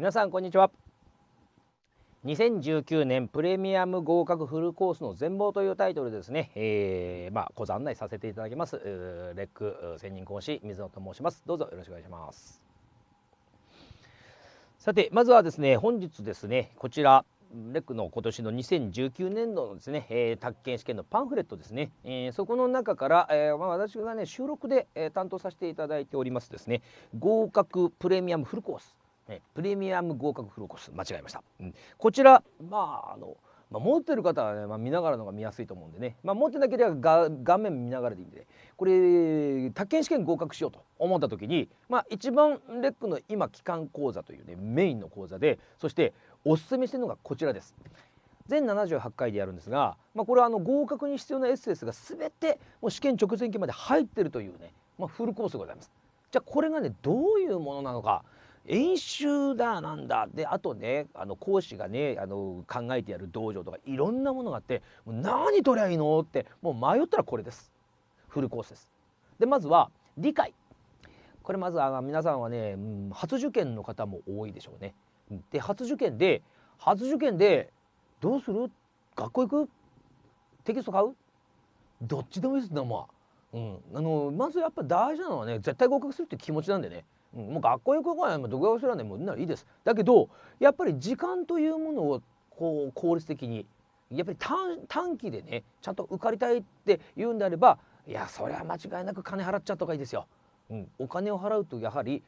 皆さんこんにちは2019年プレミアム合格フルコースの全貌というタイトルですね、えー、まあ、ご案内させていただきます、レック専任講師水野と申します。どうぞよろしくお願いします。さて、まずはですね、本日ですね、こちら、レックの今年の2019年度のですね、えー、宅建試験のパンフレットですね、えー、そこの中から、えー、まあ、私がね収録で、え担当させていただいておりますですね合格プレミアムフルコースプレミアム合格フローコス間違えました、うん、こちらまああのまあ、持ってる方はね、まあ、見ながらのが見やすいと思うんでね、まあ、持ってなければ画面見ながらでいいんで、ね、これ宅建試験合格しようと思った時に、まあ、一番レックの今期間講座という、ね、メインの講座でそしておすすめしてるのがこちらです。全78回でやるんですが、まあ、これはあの合格に必要なエッセンスが全てもう試験直前期まで入ってるというね、まあ、フルコースでございます。じゃあこれがねどういうものなのか演習だなんだであとねあの講師がねあの考えてやる道場とかいろんなものがあってもう何取りゃいいのってもう迷ったらこれですフルコースです。でまずは理解これまずあの皆さんはね、うん、初受験の方も多いでしょうね。で初受験で初受験でどうする学校行くテキスト買うどっちでもいいですなまあ、うん、あのまずやっぱ大事なのはね絶対合格するって気持ちなんでねうん、もう学校行くから独学すらねもうならいいですだけどやっぱり時間というものをこう効率的にやっぱり短期でねちゃんと受かりたいって言うんであればいやそれは間違いなく金払っちゃった方がいいですよ、うん、お金を払うとやはり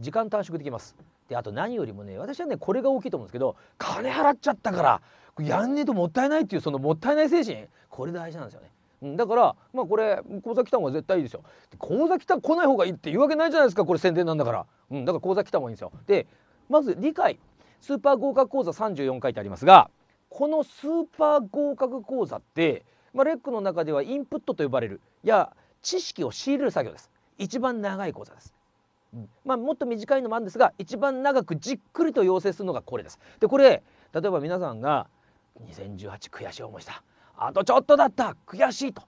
時間短縮できますであと何よりもね私はねこれが大きいと思うんですけど金払っちゃったからやんねえともったいないっていうそのもったいない精神これ大事なんですよねだから、まあ、これ口座来た方が絶対いいですよ口座来た来ない方がいいって言うわけないじゃないですかこれ宣伝なんだから、うん、だから口座来た方がいいんですよでまず理解スーパー合格講座34回ってありますがこのスーパー合格講座って、まあ、レックの中ではインプットと呼ばれるいや知識を仕入れる作業です一番長い講座です、まあ、もっと短いのもあるんですが一番長くじっくりと要請するのがこれですでこれ例えば皆さんが2018悔しい思いしたあとちょっとだった悔しいと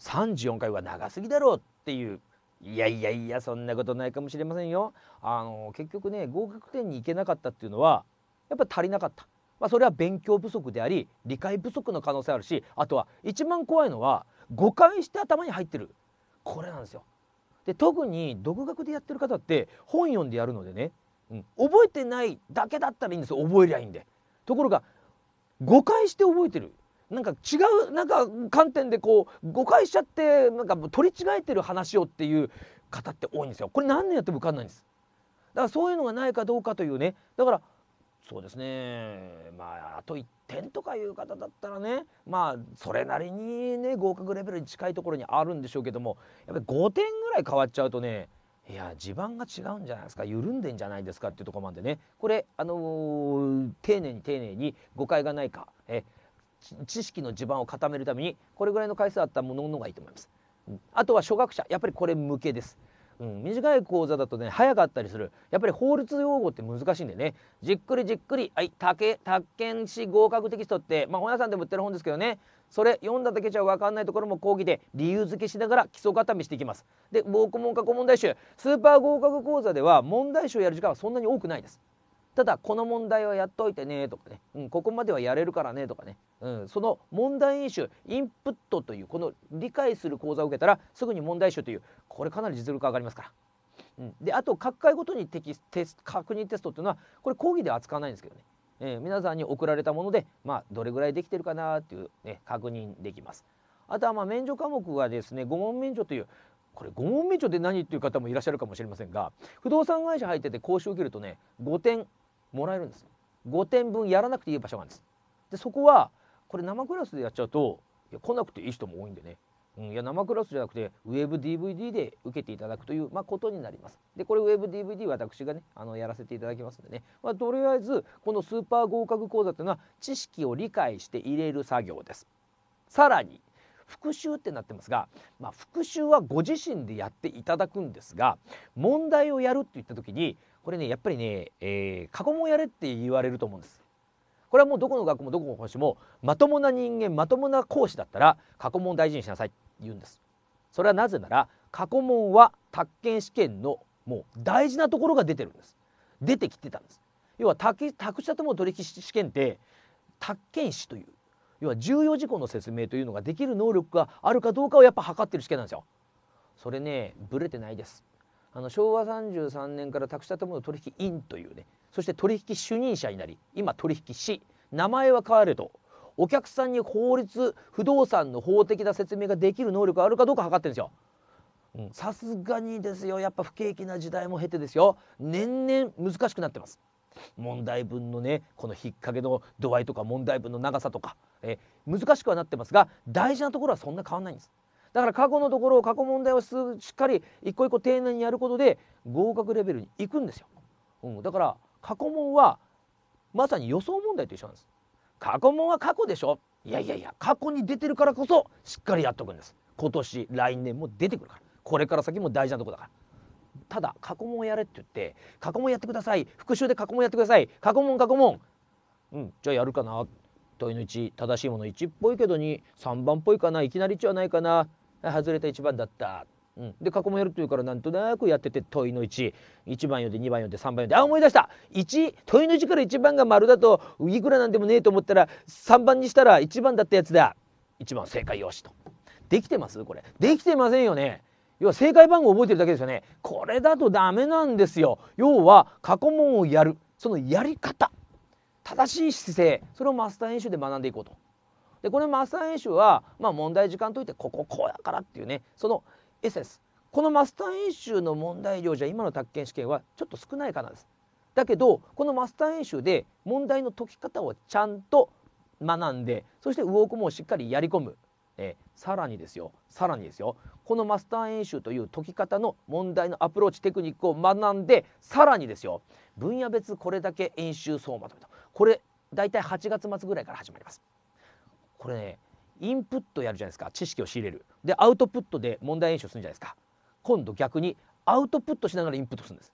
34回は長すぎだろうっていういやいやいやそんなことないかもしれませんよ。あの結局ね合格点に行けなかったっていうのはやっぱ足りなかった。まあ、それは勉強不足であり理解不足の可能性あるしあとは一番怖いのは誤解して頭に入ってるこれなんですよ。で特に独学でやってる方って本読んでやるのでね、うん、覚えてないだけだったらいいんですよ覚えりゃいいんで。ところが誤解して覚えてるなんか違うなんか観点でこう誤解しちゃってなんか取り違えてる話をっていう方って多いんですよ。これ何年やっても受かんないんです。だからそういうのがないかどうかというね。だからそうですねまああと1点とかいう方だったらねまあそれなりにね合格レベルに近いところにあるんでしょうけどもやっぱり5点ぐらい変わっちゃうとねいや地盤が違うんじゃないですか緩んでんじゃないですかっていうところまでねこれあのー、丁寧に丁寧に誤解がないかえ知識の地盤を固めるためにこれぐらいの回数あったもののがいいと思います、あとは初学者やっぱりこれ向けです、うん、短い講座だとね早かったりするやっぱり法律用語って難しいんでねじっくりじっくりはい竹宅建士合格テキストってまあ本屋さんでも売ってる本ですけどねそれ読んだだけじゃ分かんないところも講義で理由付けしながら基礎固めしていきますで合コン文科古問題集スーパー合格講座では問題集をやる時間はそんなに多くないですただこの問題はやっといてねとかね、うん、ここまではやれるからねとかね、うん、その問題演習インプットというこの理解する講座を受けたらすぐに問題集というこれかなり実力上がりますから。うん、であと各回ごとにテキテス確認テストっていうのはこれ講義では扱わないんですけどね、えー、皆さんに送られたもので、まあ、どれぐらいできてるかなっていう、ね、確認できます。あとはまあ免除科目はですね5問免除というこれ5問免除で何っていう方もいらっしゃるかもしれませんが不動産会社入ってて講習を受けるとね5点もらえるんです5点分やらなくていい場所があるんですでそこはこれ生クラスでやっちゃうといや来なくていい人も多いんでね、うん、いや生クラスじゃなくてウェブ DVD で受けていただくという、まあ、ことになりますでこれウェブ DVD 私がねあのやらせていただきますんでね、まあ、とりあえずこのスーパー合格講座というのは知識を理解して入れる作業ですさらに復習ってなってますが、まあ、復習はご自身でやっていただくんですが問題をやるって言った時にこれねやっぱりね、えー、過去問やれって言われると思うんですこれはもうどこの学校もどこの講師もまともな人間まともな講師だったら過去問を大事にしなさいって言うんですそれはなぜなら過去問は宅建試験のもう大事なところが出てるんです出てきてたんです要は宅地建物取引試験って宅建士という要は重要事項の説明というのができる能力があるかどうかをやっぱ測ってる試験なんですよそれねブレてないですあの昭和33年から宅地建物取引員というねそして取引主任者になり今取引し名前は変わるとお客さんに法律不動産の法的な説明ができる能力があるかどうか測ってるんですよ。さすがにですよやっぱ不景気な時代も経てですよ年々難しくなってます。問題文のねこの引っ掛けの度合いとか問題文の長さとか、え難しくはなってますが大事なところはそんな変わんないんです。だから過去のところを過去問題をしっかり一個一個丁寧にやることで合格レベルに行くんですよ、うん、だから過去問はまさに予想問題と一緒なんです過去問は過去でしょいやいやいや過去に出てるからこそしっかりやっとくんです今年来年も出てくるからこれから先も大事なとこだからただ過去問をやれって言って過去問やってください復習で過去問やってください過去問過去問うんじゃあやるかな問いの1正しいもの1っぽいけど23番っぽいかないきなり1はないかな外れた1番だった。うん、で囲まれるというからなんとなくやってて問いの11番読んで2番読んで3番読んであ思い出した1問いの1から1番が丸だといくらなんでもねえと思ったら3番にしたら1番だったやつだ1番正解よしとできてますこれできてませんよね要は正解番号を覚えてるだけですよねこれだとダメなんですよ要は過去問をやるそのやり方正しい姿勢それをマスター演習で学んでいこうとでこのマスター演習は、まあ、問題時間といってこここうやからっていうねそのエッセンスこのマスター演習の問題量じゃ今の宅建試験はちょっと少ないかなです。だけどこのマスター演習で問題の解き方をちゃんと学んでそして魚クもしっかりやり込む、えさらにですよさらにですよこのマスター演習という解き方の問題のアプローチテクニックを学んでさらにですよ分野別これだけ演習総まとめとこれ大体8月末ぐらいから始まります。これねインプットやるじゃないですか知識を仕入れるでアウトプットで問題演習するんじゃないですか今度逆にアウトプットしながらインプットするんです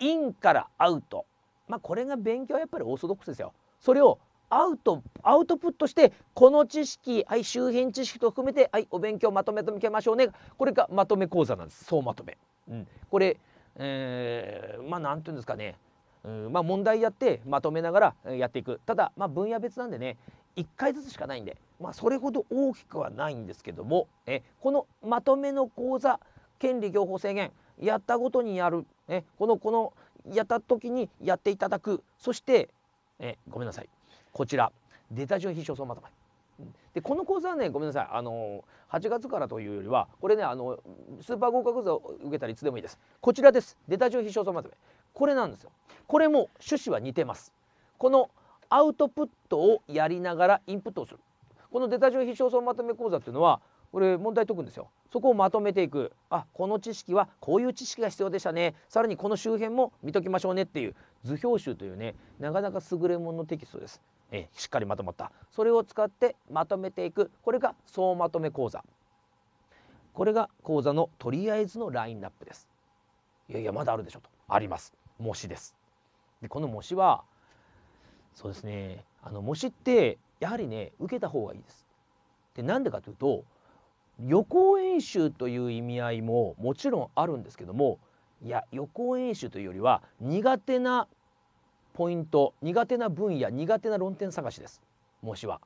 インからアウトまあこれが勉強はやっぱりオーソドックスですよそれをアウトアウトプットしてこの知識、はい、周辺知識と含めて、はい、お勉強まとめてみましょうねこれがまとめ講座なんです総まとめ、うん、これ、えー、まあ何て言うんですかねうんまあ、問題やってまとめながらやっていくただ、まあ、分野別なんでね1回ずつしかないんで、まあ、それほど大きくはないんですけどもえこのまとめの講座権利業法制限やったごとにやるえこのこのやった時にやっていただくそしてえごめんなさいこちら出た順非所総まとめ。でこの講座はねごめんなさいあの8月からというよりはこれねあのスーパー合格図を受けたらいつでもいいですこちらです出た順非所総まとめこれなんですよこれも趣旨は似てますこのアウトプットをやりながらインプットをするこのデータ上非常層まとめ講座っていうのはこれ問題解くんですよそこをまとめていくあこの知識はこういう知識が必要でしたねさらにこの周辺も見ときましょうねっていう図表集というねなかなか優れものテキストですえしっかりまとまったそれを使ってまとめていくこれが総まとめ講座これが講座のとりあえずのラインナップですいやいやまだあるでしょとあります模試ですでこの模試はそうですねあの模試ってやはりね受けた方がいいです。でなんでかというと予行演習という意味合いももちろんあるんですけどもいや予行演習というよりは苦手なポイント苦手な分野苦手な論点探しです模試は。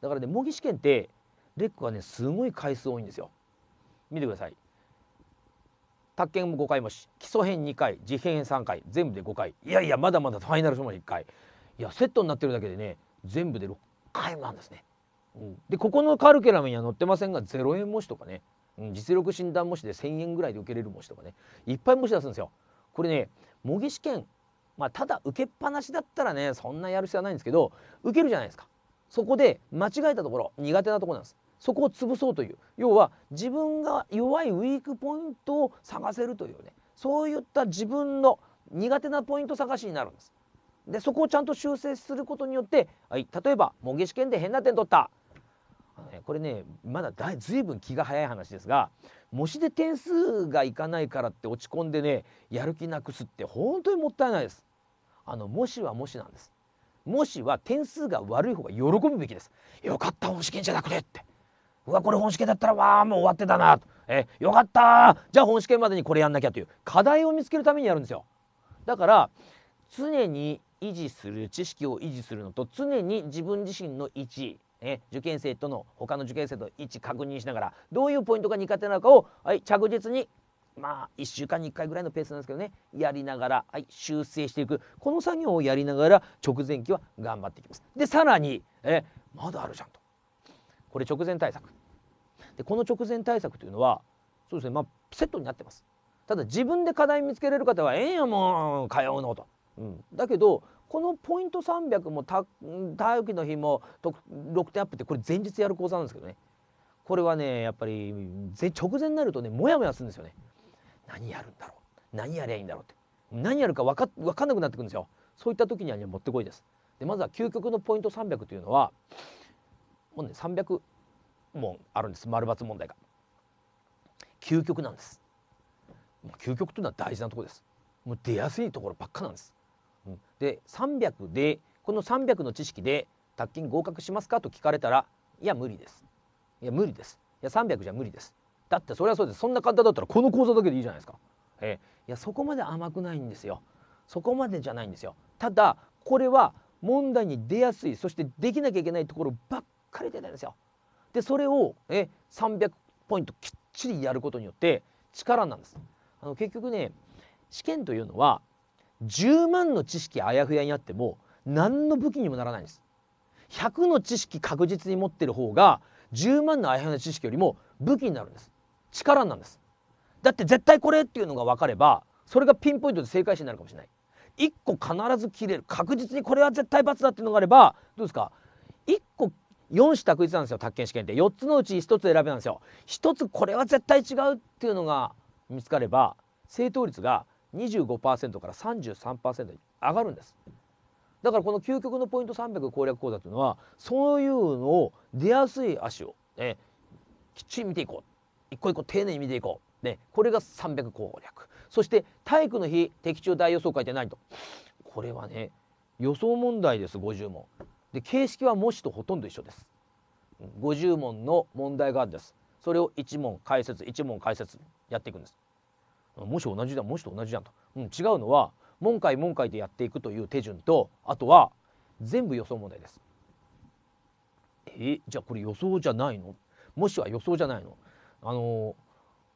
だからね模擬試験ってレックはねすごい回数多いんですよ。見てください。宅建も5回もし基礎編2回自費編3回全部で5回いやいやまだまだファイナル書も1回いやセットになってるだけでね全部で6回もあるんですね。うん、でここのカルケラムには載ってませんが0円模試とかね、うん、実力診断模試で1,000円ぐらいで受けれる模試とかねいっぱい模試出すんですよ。これね模擬試験まあただ受けっぱなしだったらねそんなやる必要はないんですけど受けるじゃないですか。そこで間違えたところ苦手なところなんです。そこを潰そうという要は自分が弱いウィークポイントを探せるというねそういった自分の苦手なポイント探しになるんです。でそこをちゃんと修正することによって、はい、例えば模擬試験で変な点取ったこれねまだだずいぶん気が早い話ですが模試で点数がいかないからって落ち込んでねやる気なくすって本当にもったいないです。あの模試は模試なんです。模試は点数が悪い方が喜ぶべきです。よかった本試験じゃなくてって。うわこれ本試験だったらわあもう終わってたなと。えよかったじゃあ本試験までにこれやんなきゃという課題を見つけるためにやるんですよ。だから常に維持する知識を維持するのと常に自分自身の位置ね、受験生との他の受験生と位置確認しながらどういうポイントが苦手なのかを、はい、着実にまあ1週間に1回ぐらいのペースなんですけどねやりながら、はい、修正していくこの作業をやりながら直前期は頑張っていきます。でさらにえまだあるじゃんとこれ直前対策でこの直前対策というのはそうですねまあセットになってます。ただ自分で課題見つけれる方はええやもう通うのとうん、だけどこのポイント300もたたゆきの日も6点アップってこれ前日やる講座なんですけどねこれはねやっぱり直前になるとねモヤモヤするんですよね何やるんだろう何やりゃいいんだろうって何やるか分か分かんなくなってくるんですよそういった時には、ね、もってこいですでまずは究極のポイント300というのはもうね300問あるんです丸抜問題が究極なんです究極というのは大事なところですもう出やすいところばっかなんですうん、で300でこの300の知識で宅金合格しますかと聞かれたらいや無理ですいや無理ですいや300じゃ無理ですだってそれはそうですそんな簡単だったらこの講座だけでいいじゃないですか、えー、いやそこまで甘くないんですよそこまでじゃないんですよただこれは問題に出やすいそしてできなきゃいけないところばっかり出たんですよでそれをえ300ポイントきっちりやることによって力なんですあの結局ね試験というのは10万の知識あやふやにあっても何の武器にもならないんです100の知識確実に持ってる方が10万のあやふやな知識よりも武器になるんです力なんですだって絶対これっていうのが分かればそれがピンポイントで正解者になるかもしれない1個必ず切れる確実にこれは絶対罰だっていうのがあればどうですか1個4種択一なんですよ宅建試験って4つのうち1つ選べなんですよ1つこれは絶対違うっていうのが見つかれば正答率が25%から33%に上がるんです。だからこの究極のポイント300攻略講座というのはそういうのを出やすい足を、ね、きっちり見ていこう一個一個丁寧に見ていこう、ね、これが300攻略そして体育の日的中大予想会って何とこれはね予想問題です50問で形式は模試とほとんど一緒です50問の問題があるんですそれを1問解説1問解説やっていくんですもし同じだもしと同じじゃんと、うん、違うのは門回門回でやっていくという手順とあとは全部予想問題です。えじゃあこれ予想じゃないのもしは予想じゃないのあのー、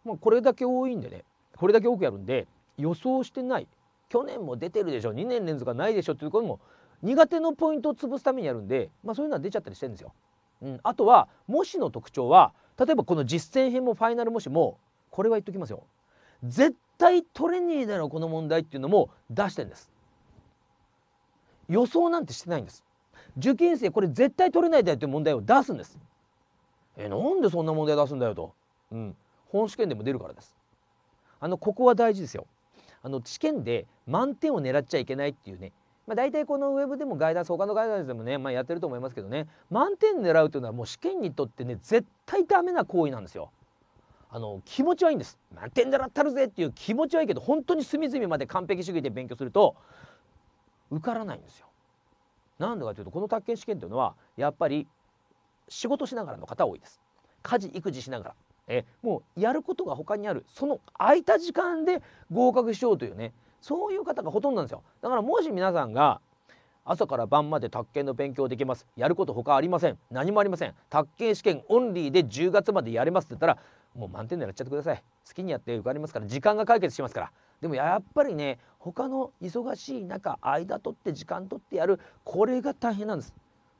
まあ、これだけ多いんでねこれだけ多くやるんで予想してない去年も出てるでしょ2年連続がないでしょっていうことも苦手のポイントを潰すためにやるんで、まあ、そういうのは出ちゃったりしてるんですよ。うん、あとは模試の特徴は例えばこの実践編もファイナル模試もこれは言っときますよ絶対取れねえだろこの問題っていうのも出してんです予想なんてしてないんです受験生これ絶対取れないだよっていう問題を出すんですえなんでそんな問題出すんだよと、うん、本試験でも出るからですあのここは大事ですよあの試験で満点を狙っちゃいけないっていうねまあ、大体このウェブでもガイダンス他のガイダンスでもね、まあ、やってると思いますけどね満点狙うというのはもう試験にとってね絶対ダメな行為なんですよ。あの気持ちはいいんです満点狙ったるぜっていう気持ちはいいけど本当に隅々まで完璧主義で勉強すると受からないんですよ。何でかというとこの宅建試験というのはやっぱり仕事しながらの方多いです。家事育児しながらえもうやることが他にあるその空いた時間で合格しようというねそういう方がほとんどなんですよだからもし皆さんが朝から晩まで宅建の勉強できますやること他ありません何もありません宅建試験オンリーで10月までやれますって言ったらもう満点でやっちゃってください好きにやって受かりますから時間が解決しますからでもやっぱりね他の忙しい中間取って時間取ってやるこれが大変なんです、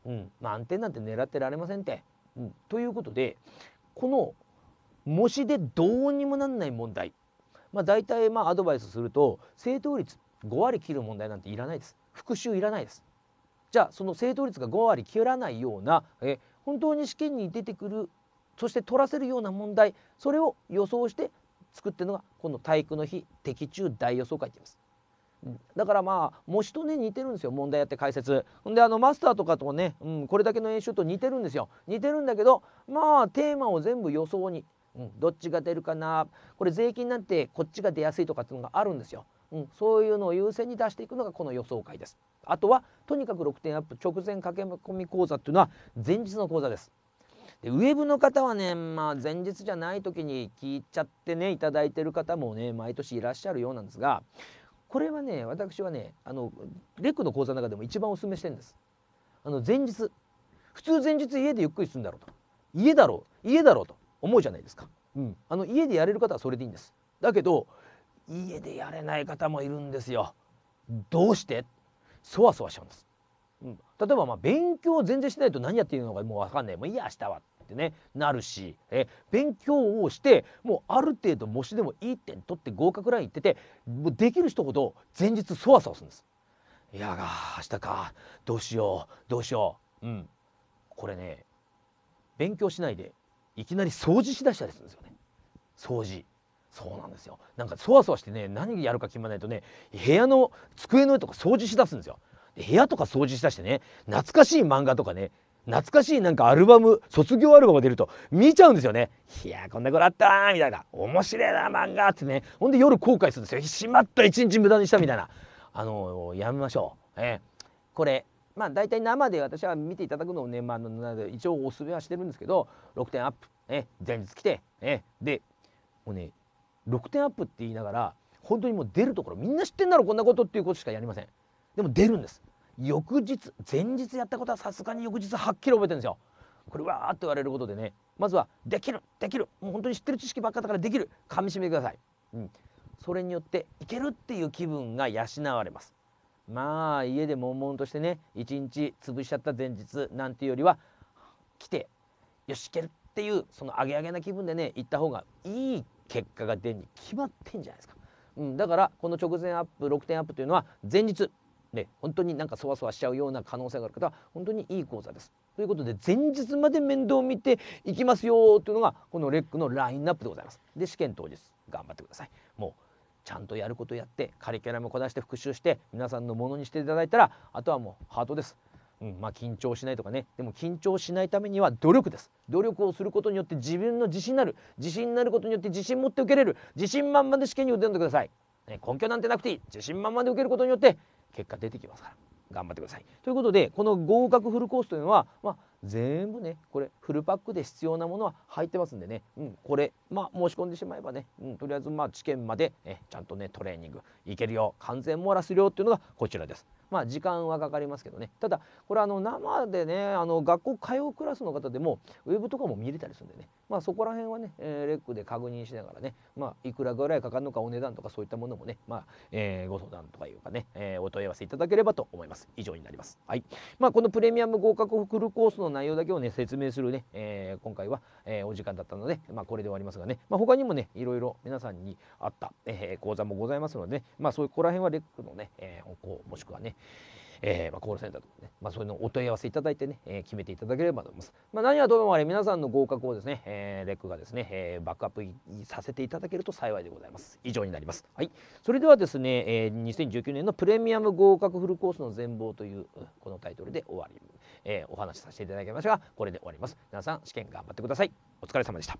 うん、満点なんて狙ってられませんって、うん、ということでこの模試でどうにもなんない問題まあ大体まあアドバイスすると正答率5割切る問題なんていらないです復習いらないですじゃあその正答率が5割切らないようなえ本当に試験に出てくるそして取らせるような問題それを予想して作ってるのがこの体育の日的中大予想会って言います。だからまあ模試とね似てるんですよ問題やって解説んであのマスターとかともね、うん、これだけの演習と似てるんですよ似てるんだけどまあテーマを全部予想に、うん、どっちが出るかなこれ税金なんてこっちが出やすいとかっていうのがあるんですよ、うん、そういうのを優先に出していくのがこの予想会ですあとはとにかく6点アップ直前駆け込み講座っていうのは前日の講座ですでウェブの方はね、まあ、前日じゃない時に聞いちゃってね頂いてる方もね毎年いらっしゃるようなんですがこれはね私はねあのレックの講座の中でも一番おすすめしてるんです。あの前日普通前日家でゆっくりするんだろうと家だろう家だろうと思うじゃないですか、うん、あの家でやれる方はそれでいいんですだけど家でやれない方もいるんですよどうしてそわそわしちゃうんです、うん、例えばまあ勉強を全然しないと何やっているのかもう分かんないもういいや明日はってねなるしえ勉強をしてもうある程度模試でもいい点取って合格ラインいっててもうできる人ほど前日そわそわするんです。いやが明日かどうしようどうしよううんこれね勉強しないでいきなり掃除しだしたりするんですよね掃除そうなんですよなんかそわそわしてね何やるか決まらないとね部屋の机の上とか掃除しだすんですよ部屋とか掃除しだしてね懐かしい漫画とかね懐かしいなんかアルバム卒業アルバムが出ると見ちゃうんですよねいやこんなとあったみたいな面白いな漫画ってねほんで夜後悔するんですよしまった一日無駄にしたみたいなあのー、やめましょう、えー、これまあ大体生で私は見ていただくのをね、まあ、一応おすすめはしてるんですけど6点アップ、えー、前日来て、えー、でもうね6点アップって言いながら本当にもう出るところみんな知ってんだろこんなことっていうことしかやりませんでも出るんです翌日前日やったことはさすがに翌日はっきり覚えてるんですよ。これわーって言われることでねまずはできるできるもう本当に知ってる知識ばっかだからできるかみしめてください、うん、それによっていけるっていう気分が養われますまあ家で悶々としてね一日潰しちゃった前日なんていうよりは来てよしいけるっていうそのアゲアゲな気分でね行った方がいい結果が出るに決まってんじゃないですか、うん、だからこの直前アップ6点アップというのは前日ね、本当になんかそわそわしちゃうような可能性がある方は本当にいい講座です。ということで前日まで面倒を見ていきますよというのがこのレックのラインナップでございます。で試験当日頑張ってください。もうちゃんとやることやってカリキュラムこなして復習して皆さんのものにしていただいたらあとはもうハートです。うん、まあ緊張しないとかねでも緊張しないためには努力です努力をすることによって自分の自信になる自信になることによって自信持って受けれる自信満々で試験に受けんでください、ね、根拠なんてなくていい自信満々で受けることによって結果出てきますから頑張ってください。ということでこの合格フルコースというのは、まあ、全部ねこれフルパックで必要なものは入ってますんでね、うん、これ、まあ、申し込んでしまえばね、うん、とりあえずまあ試験まで、えちゃんとねトレーニングいけるよ完全網羅するよっていうのがこちらです。まあ、時間はかかりますけどねただこれあの生でねあの学校通うクラスの方でもウェブとかも見れたりするんでね、まあ、そこら辺はね、えー、レックで確認しながらね、まあ、いくらぐらいかかるのかお値段とかそういったものもね、まあえー、ご相談とかいうかね、えー、お問い合わせいただければと思います以上になります、はいまあ、このプレミアム合格フルコースの内容だけをね説明するね、えー、今回は、えー、お時間だったので、まあ、これで終わりますがね、まあ、他にもねいろいろ皆さんにあった、えー、講座もございますので、ね、まあ、そこら辺はレックのね、えー、もしくはねえー、まあ、コールセンターとかね、まあ、そういうのお問い合わせいただいてね、えー、決めていただければと思います。まあ、何はどうもあれ、皆さんの合格をですね、えー、レックがですね、えー、バックアップさせていただけると幸いでございます。以上になります。はい。それではですね、えー、2019年のプレミアム合格フルコースの全貌という、このタイトルで終わり、えー、お話しさせていただきましたが、これで終わります。皆さん、試験頑張ってください。お疲れ様でした。